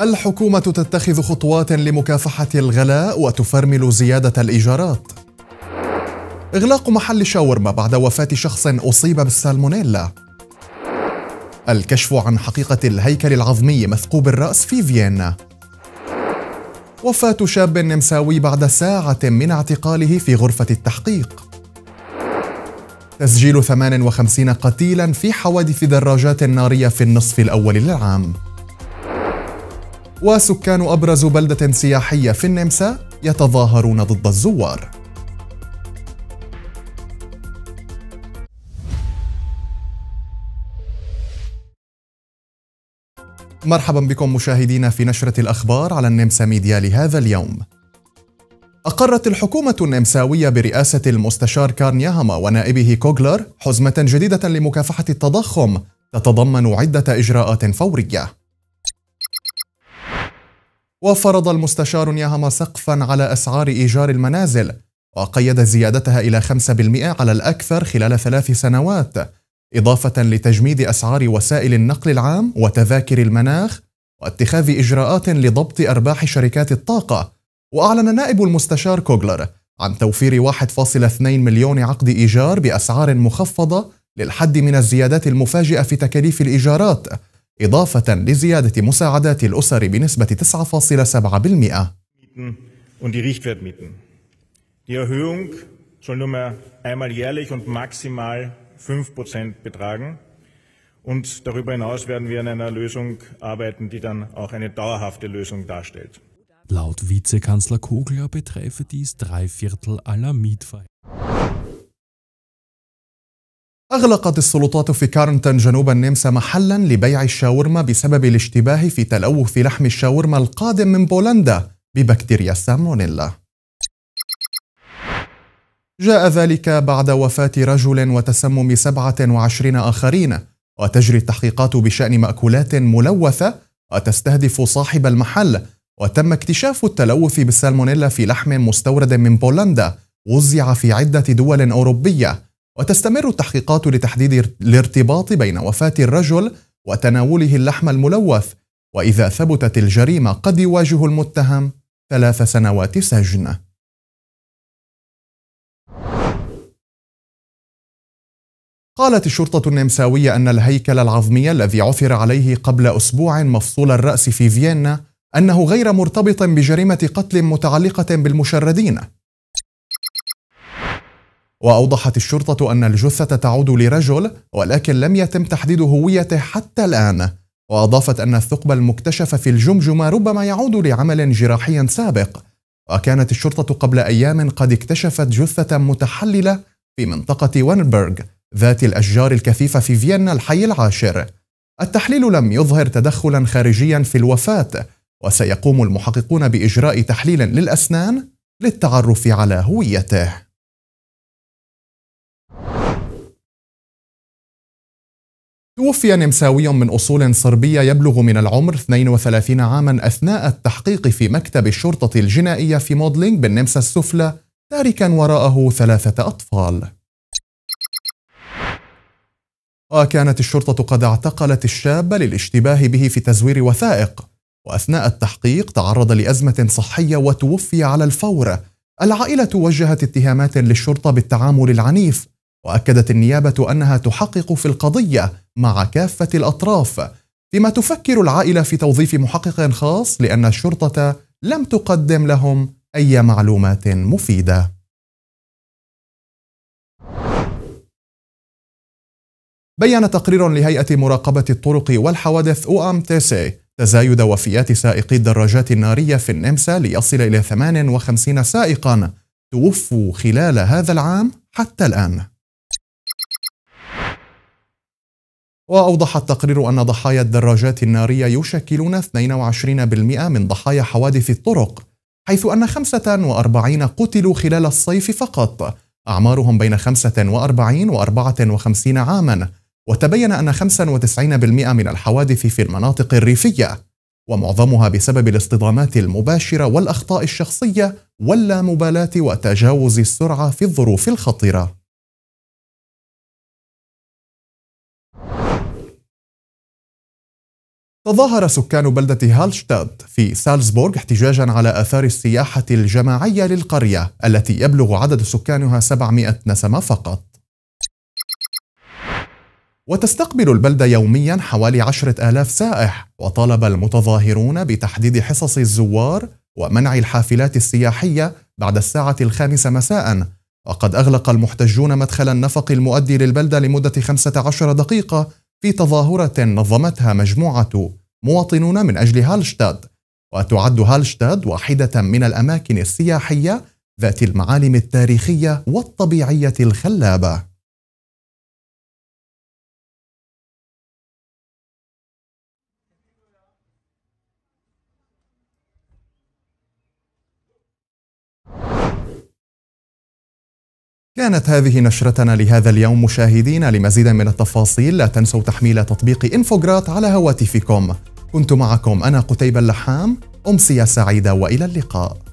الحكومة تتخذ خطوات لمكافحة الغلاء وتفرمل زيادة الإيجارات. إغلاق محل شاورما بعد وفاة شخص أصيب بالسالمونيلا. الكشف عن حقيقة الهيكل العظمي مثقوب الرأس في فيينا. وفاة شاب نمساوي بعد ساعة من اعتقاله في غرفة التحقيق. تسجيل 58 قتيلا في حوادث دراجات نارية في النصف الأول للعام. وسكان أبرز بلدة سياحية في النمسا يتظاهرون ضد الزوار مرحبا بكم مشاهدينا في نشرة الأخبار على النمسا ميديا لهذا اليوم أقرت الحكومة النمساوية برئاسة المستشار كارنياهما ونائبه كوغلر حزمة جديدة لمكافحة التضخم تتضمن عدة إجراءات فورية وفرض المستشار ياهما سقفا على أسعار إيجار المنازل وقيد زيادتها إلى 5% على الأكثر خلال ثلاث سنوات إضافة لتجميد أسعار وسائل النقل العام وتذاكر المناخ واتخاذ إجراءات لضبط أرباح شركات الطاقة وأعلن نائب المستشار كوغلر عن توفير 1.2 مليون عقد إيجار بأسعار مخفضة للحد من الزيادات المفاجئة في تكاليف الإيجارات إضافة لزيادة مساعدات الأسر بنسبة 9,7%. Und die Richtwertmieten. Die Erhöhung soll nur mehr einmal jährlich und maximal 5% betragen. Und darüber hinaus werden wir an einer Lösung arbeiten, die dann auch eine dauerhafte Lösung darstellt. Laut Vizekanzler Kogler betreffe dies drei Viertel aller Mietverhältnisse. أغلقت السلطات في كارنتون جنوب النمسا محلا لبيع الشاورما بسبب الاشتباه في تلوث لحم الشاورما القادم من بولندا ببكتيريا السامونيلا جاء ذلك بعد وفاة رجل وتسمم 27 آخرين، وتجري التحقيقات بشأن مأكولات ملوثة وتستهدف صاحب المحل، وتم اكتشاف التلوث بالسالمونيلا في لحم مستورد من بولندا وزع في عدة دول أوروبية. وتستمر التحقيقات لتحديد الارتباط بين وفاة الرجل وتناوله اللحم الملوث وإذا ثبتت الجريمة قد يواجه المتهم ثلاث سنوات سجن قالت الشرطة النمساوية أن الهيكل العظمي الذي عثر عليه قبل أسبوع مفصول الرأس في فيينا أنه غير مرتبط بجريمة قتل متعلقة بالمشردين وأوضحت الشرطة أن الجثة تعود لرجل ولكن لم يتم تحديد هويته حتى الآن وأضافت أن الثقب المكتشف في الجمجمة ربما يعود لعمل جراحي سابق وكانت الشرطة قبل أيام قد اكتشفت جثة متحللة في منطقة وينبرغ ذات الأشجار الكثيفة في فيينا الحي العاشر التحليل لم يظهر تدخلا خارجيا في الوفاة وسيقوم المحققون بإجراء تحليل للأسنان للتعرف على هويته توفي نمساوي من أصول صربية يبلغ من العمر 32 عاما أثناء التحقيق في مكتب الشرطة الجنائية في مودلينغ بالنمسا السفلى تاركا وراءه ثلاثة أطفال وكانت الشرطة قد اعتقلت الشاب للاشتباه به في تزوير وثائق وأثناء التحقيق تعرض لأزمة صحية وتوفي على الفور العائلة وجهت اتهامات للشرطة بالتعامل العنيف واكدت النيابه انها تحقق في القضيه مع كافه الاطراف فيما تفكر العائله في توظيف محقق خاص لان الشرطه لم تقدم لهم اي معلومات مفيده بين تقرير لهيئة مراقبة الطرق والحوادث أوأمتسي تزايد وفيات سائقي الدراجات النارية في النمسا ليصل إلى 58 سائقا توفوا خلال هذا العام حتى الآن وأوضح التقرير أن ضحايا الدراجات النارية يشكلون 22% من ضحايا حوادث الطرق حيث أن 45 قتلوا خلال الصيف فقط أعمارهم بين 45 و 54 عاماً وتبين أن 95% من الحوادث في المناطق الريفية ومعظمها بسبب الاصطدامات المباشرة والأخطاء الشخصية واللامبالاة وتجاوز السرعة في الظروف الخطرة تظاهر سكان بلدة هالشتاد في سالزبورغ احتجاجا على آثار السياحة الجماعية للقرية التي يبلغ عدد سكانها 700 نسمة فقط وتستقبل البلدة يوميا حوالي عشرة آلاف سائح وطالب المتظاهرون بتحديد حصص الزوار ومنع الحافلات السياحية بعد الساعة الخامسة مساء وقد أغلق المحتجون مدخل النفق المؤدي للبلدة لمدة 15 دقيقة في تظاهرة نظمتها مجموعة مواطنون من أجل هالشتاد وتعد هالشتاد واحدة من الأماكن السياحية ذات المعالم التاريخية والطبيعية الخلابة كانت هذه نشرتنا لهذا اليوم مشاهدينا لمزيد من التفاصيل لا تنسوا تحميل تطبيق انفوجرات على هواتفكم كنت معكم أنا قتيبة اللحام أمسية سعيدة وإلى اللقاء